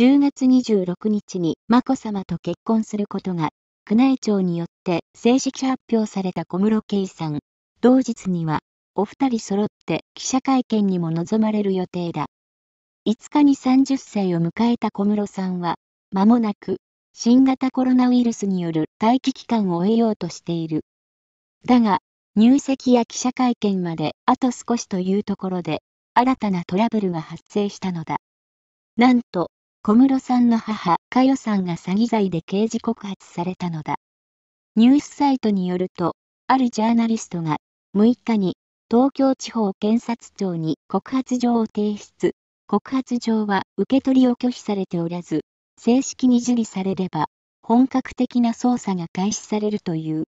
10月26日に眞子さまと結婚することが、宮内庁によって正式発表された小室圭さん。同日には、お二人揃って記者会見にも臨まれる予定だ。5日に30歳を迎えた小室さんは、まもなく、新型コロナウイルスによる待機期間を終えようとしている。だが、入籍や記者会見まであと少しというところで、新たなトラブルが発生したのだ。なんと、小室さんの母、佳代さんが詐欺罪で刑事告発されたのだ。ニュースサイトによると、あるジャーナリストが、6日に、東京地方検察庁に告発状を提出。告発状は受け取りを拒否されておらず、正式に受理されれば、本格的な捜査が開始されるという。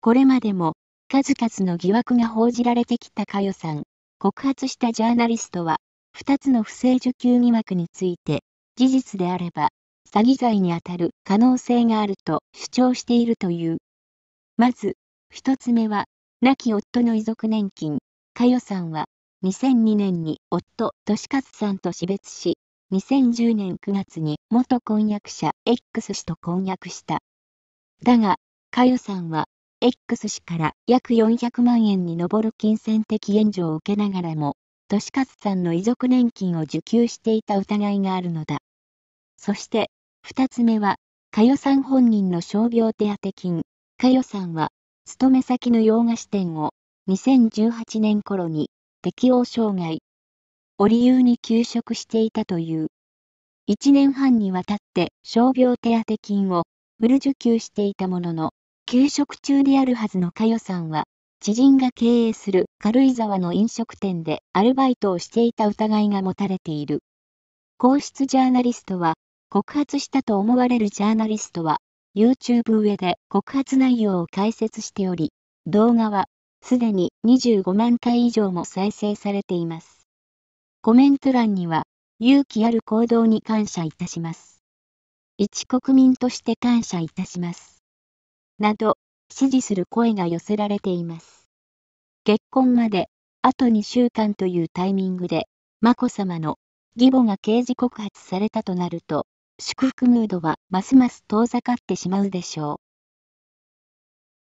これまでも、数々の疑惑が報じられてきた佳代さん。告発したジャーナリストは、2つの不正受給疑惑について、事実であれば、詐欺罪にあたる可能性があると主張しているという。まず、一つ目は、亡き夫の遺族年金、佳代さんは、2002年に夫、俊勝さんと死別し、2010年9月に元婚約者 X 氏と婚約した。だが、佳代さんは、X 氏から約400万円に上る金銭的援助を受けながらも、俊勝さんの遺族年金を受給していた疑いがあるのだ。そして、二つ目は、佳代さん本人の傷病手当金。佳代さんは、勤め先の洋菓子店を、2018年頃に、適応障害を理由に休職していたという。1年半にわたって傷病手当金をフル受給していたものの、休職中であるはずの佳代さんは、知人が経営する軽井沢の飲食店でアルバイトをしていた疑いが持たれている。皇室ジャーナリストは、告発したと思われるジャーナリストは、YouTube 上で告発内容を解説しており、動画は、すでに25万回以上も再生されています。コメント欄には、勇気ある行動に感謝いたします。一国民として感謝いたします。など、支持する声が寄せられています。結婚まで、あと2週間というタイミングで、眞子さまの義母が刑事告発されたとなると、祝福ムードはますます遠ざかってしまうでしょう。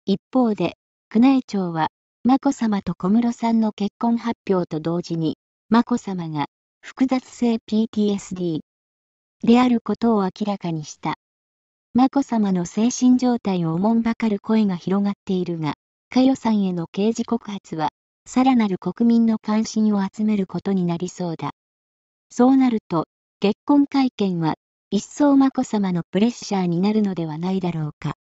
一方で、宮内庁は、眞子さまと小室さんの結婚発表と同時に、眞子さまが複雑性 PTSD であることを明らかにした。眞子さまの精神状態をおもんばかる声が広がっているが、佳代さんへの刑事告発は、さらなる国民の関心を集めることになりそうだ。そうなると、結婚会見は一層眞子さまのプレッシャーになるのではないだろうか。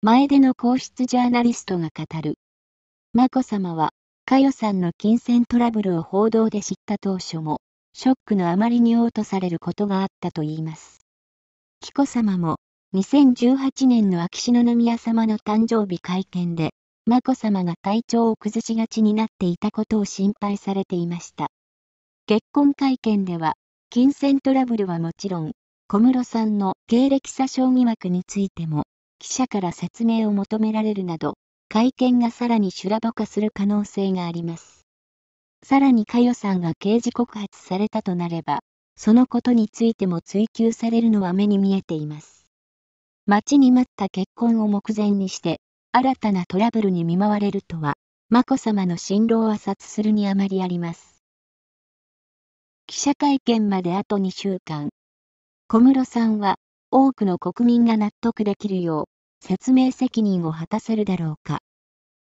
前での皇室ジャーナリストが語る。眞子さまは、佳代さんの金銭トラブルを報道で知った当初も、ショックのあまりに嘔吐されることがあったと言います。紀子さまも、2018年の秋篠宮さまの誕生日会見で、眞子さまが体調を崩しがちになっていたことを心配されていました。結婚会見では、金銭トラブルはもちろん、小室さんの経歴詐称疑惑についても、記者から説明を求められるなど、会見がさらに修羅場化する可能性があります。さらに佳代さんが刑事告発されたとなれば、そのことについても追及されるのは目に見えています。待ちに待った結婚を目前にして、新たなトラブルに見舞われるとは、眞子さまの心労を察するにあまりあります。記者会見まであと2週間。小室さんは、多くの国民が納得できるよう、説明責任を果たせるだろうか。